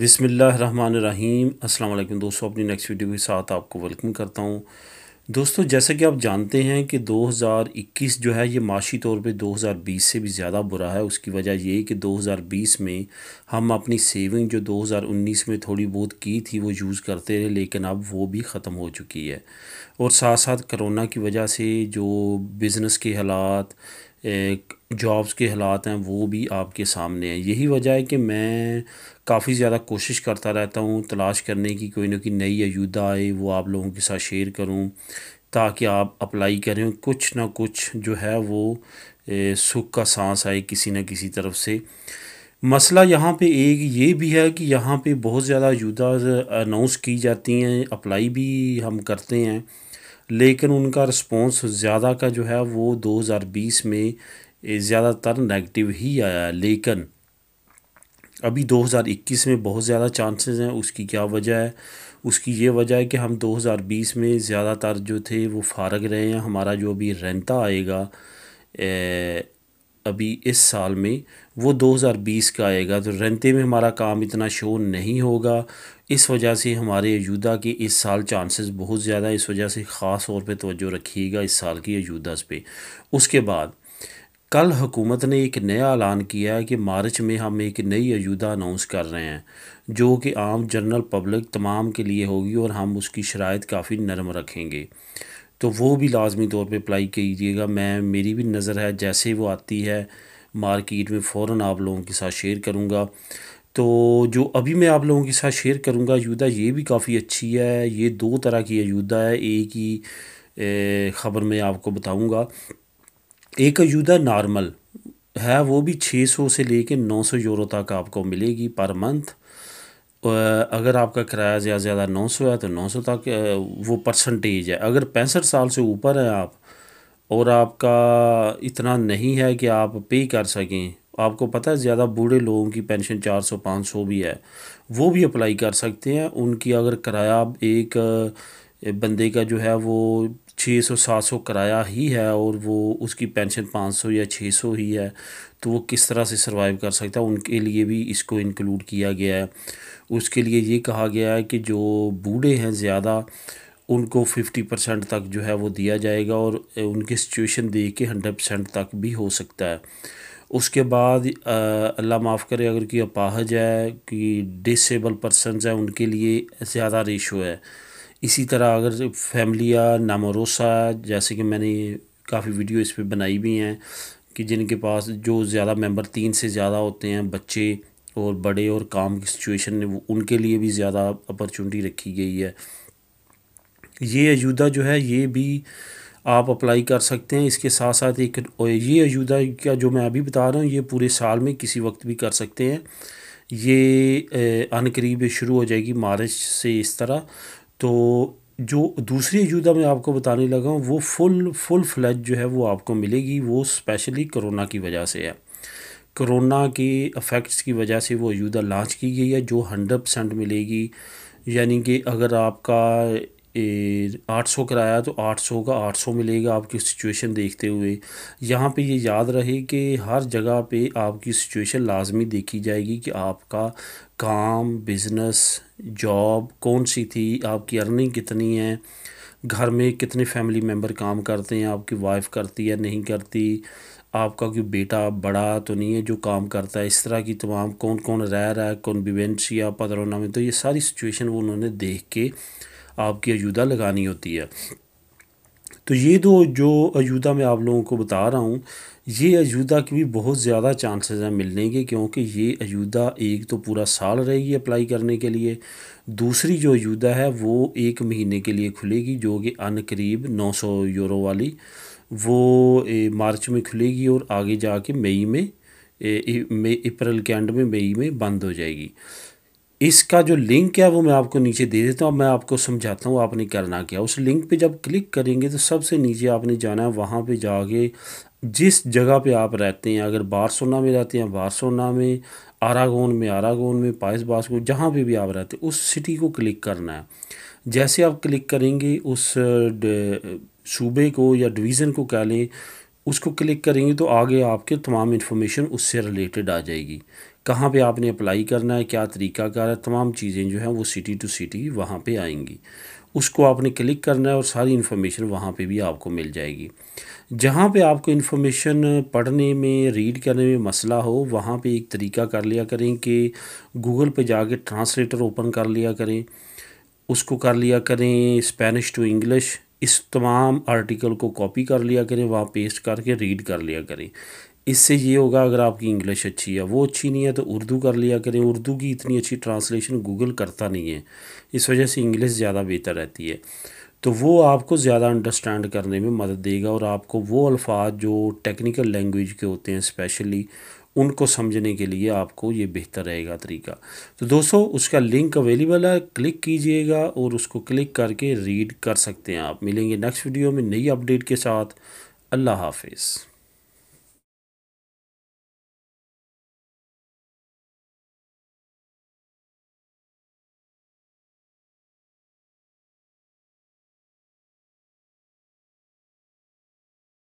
बिसमीम अल्लाम दोस्तों अपनी नेक्स्ट वीडियो के साथ आपको वेलकम करता हूँ दोस्तों जैसा कि आप जानते हैं कि 2021 जो है ये माशी तौर पे 2020 से भी ज़्यादा बुरा है उसकी वजह ये कि 2020 में हम अपनी सेविंग जो 2019 में थोड़ी बहुत की थी वो यूज़ करते रहे लेकिन अब वो भी ख़त्म हो चुकी है और साथ साथ करोना की वजह से जो बिज़नेस के हालात जॉब्स के हालात हैं वो भी आपके सामने हैं यही वजह है कि मैं काफ़ी ज़्यादा कोशिश करता रहता हूँ तलाश करने की कोई ना कोई नई अयुदा आए वो आप लोगों के साथ शेयर करूँ ताकि आप अप्लाई करें कुछ ना कुछ जो है वो सुख का सांस आए किसी ना किसी तरफ से मसला यहाँ पे एक ये भी है कि यहाँ पे बहुत ज़्यादा अयुदा अनाउंस की जाती हैं अप्लाई भी हम करते हैं लेकिन उनका रिस्पॉन्स ज़्यादा का जो है वो दो में ज़्यादातर नेगेटिव ही आया है लेकिन अभी 2021 में बहुत ज़्यादा चांसेस हैं उसकी क्या वजह है उसकी ये वजह है कि हम 2020 में ज़्यादातर जो थे वो फारग रहे हैं हमारा जो अभी रेंता आएगा ए, अभी इस साल में वो 2020 का आएगा तो रेंते में हमारा काम इतना शो नहीं होगा इस वजह से हमारे अयूदा के इस साल चांसेस बहुत ज़्यादा इस वजह से ख़ास तौर पे तवज्जो रखिएगा इस साल की अयूदास पे उसके बाद कल हुकूमत ने एक नया ऐलान किया है कि मार्च में हम एक नई अयुदा अनाउंस कर रहे हैं जो कि आम जनरल पब्लिक तमाम के लिए होगी और हम उसकी शराइ काफ़ी नरम रखेंगे तो वो भी लाजमी तौर पर अप्लाई कीजिएगा मैं मेरी भी नज़र है जैसे वो आती है मार्केट में फ़ौर आप लोगों के साथ शेयर करूँगा तो जो अभी मैं आप लोगों के साथ शेयर करूँगा अयुदा ये भी काफ़ी अच्छी है ये दो तरह की अयुदा है एक ही ख़बर मैं आपको बताऊँगा एक अयूदा नॉर्मल है वो भी 600 से लेके 900 यूरो तक आपको मिलेगी पर मंथ अगर आपका किराया ज़्यादा ज़्यादा 900 है तो 900 तक वो परसेंटेज है अगर पैंसठ साल से ऊपर है आप और आपका इतना नहीं है कि आप पे कर सकें आपको पता है ज़्यादा बूढ़े लोगों की पेंशन 400 500 भी है वो भी अप्लाई कर सकते हैं उनकी अगर किराया एक बंदे का जो है वो छः सौ सात सौ किराया ही है और वो उसकी पेंशन पाँच सौ या छः सौ ही है तो वो किस तरह से सर्वाइव कर सकता है उनके लिए भी इसको इंक्लूड किया गया है उसके लिए ये कहा गया है कि जो बूढ़े हैं ज़्यादा उनको फिफ्टी परसेंट तक जो है वो दिया जाएगा और उनकी सिचुएशन देख के हंड्रेड परसेंट तक भी हो सकता है उसके बाद अल्लाह माफ़ करे अगर कि अपाहज है कि डिसेबल पर्सनज हैं उनके लिए ज़्यादा रेशो है इसी तरह अगर फैमिली नामोरोसा जैसे कि मैंने काफ़ी वीडियो इस पर बनाई भी हैं कि जिनके पास जो ज़्यादा मेंबर तीन से ज़्यादा होते हैं बच्चे और बड़े और काम की सिचुएशन में उनके लिए भी ज़्यादा अपॉर्चुनिटी रखी गई है ये अयुदा जो है ये भी आप अप्लाई कर सकते हैं इसके साथ साथ एक ये अयुदा का जो मैं अभी बता रहा हूँ ये पूरे साल में किसी वक्त भी कर सकते हैं ये अन करीब शुरू हो जाएगी मार्च से इस तरह तो जो दूसरी अजूदा मैं आपको बताने लगा हूँ वो फुल फुल फ्लैज जो है वो आपको मिलेगी वो स्पेशली कोरोना की वजह से है कोरोना के अफेक्ट्स की वजह से वो अजूदा लॉन्च की गई है जो हंड्रेड परसेंट मिलेगी यानी कि अगर आपका आठ सौ कराया तो आठ सौ का आठ सौ मिलेगा आपकी सिचुएशन देखते हुए यहाँ पे ये याद रहे कि हर जगह पे आपकी सिचुएशन लाजमी देखी जाएगी कि आपका काम बिज़नेस जॉब कौन सी थी आपकी अर्निंग कितनी है घर में कितने फैमिली मेंबर काम करते हैं आपकी वाइफ करती है नहीं करती आपका कोई बेटा बड़ा तो नहीं है जो काम करता है इस तरह की तमाम कौन कौन रह रहा है कौन या पदरोना में तो ये सारी सिचुएशन वो उन्होंने देख के आपकी अयुदा लगानी होती है तो ये दो जो अयुदा मैं आप लोगों को बता रहा हूँ ये अयुदा की भी बहुत ज़्यादा चांसेस हैं मिलने के क्योंकि ये अयुदा एक तो पूरा साल रहेगी अप्लाई करने के लिए दूसरी जो अयुदा है वो एक महीने के लिए खुलेगी जो कि अन करीब नौ सौ यूरो वाली वो मार्च में खुलेगी और आगे जाके मई में मई अप्रैल के एंड में मई में बंद हो जाएगी इसका जो लिंक है वो मैं आपको नीचे दे देता हूँ मैं आपको समझाता हूँ आपने करना क्या उस लिंक पे जब क्लिक करेंगे तो सबसे नीचे आपने जाना है वहाँ पे जाके जिस जगह पे आप रहते हैं अगर बारसोना में रहते हैं बारसोना में आरागोन में आरागोन में पाइस को जहाँ पे भी आप रहते हैं उस सिटी को क्लिक करना है जैसे आप क्लिक करेंगे उस सूबे को या डिवीज़न को कह लें उसको क्लिक करेंगे तो आगे आपके तमाम इन्फॉर्मेशन उससे रिलेटेड आ जाएगी कहाँ पे आपने अप्लाई करना है क्या तरीका है तमाम चीज़ें जो हैं वो सिटी टू सिटी वहाँ पे आएंगी उसको आपने क्लिक करना है और सारी इन्फॉर्मेशन वहाँ पे भी आपको मिल जाएगी जहाँ पे आपको इन्फॉर्मेशन पढ़ने में रीड करने में मसला हो वहाँ पे एक तरीका कर लिया करें कि गूगल पे जाके ट्रांसलेटर ओपन कर लिया करें उसको कर लिया करें स्पेनिश टू इंग्लिश इस तमाम आर्टिकल को कॉपी कर लिया करें वहाँ पेस्ट करके रीड कर लिया करें इससे ये होगा अगर आपकी इंग्लिश अच्छी है वो अच्छी नहीं है तो उर्दू कर लिया करें उर्दू की इतनी अच्छी ट्रांसलेशन गूगल करता नहीं है इस वजह से इंग्लिश ज़्यादा बेहतर रहती है तो वो आपको ज़्यादा अंडरस्टैंड करने में मदद देगा और आपको वो अल्फाज जो टेक्निकल लैंग्वेज के होते हैं स्पेशली उनको समझने के लिए आपको ये बेहतर रहेगा तरीका तो दोस्तों उसका लिंक अवेलेबल है क्लिक कीजिएगा और उसको क्लिक करके रीड कर सकते हैं आप मिलेंगे नेक्स्ट वीडियो में नई अपडेट के साथ अल्लाह हाफिज़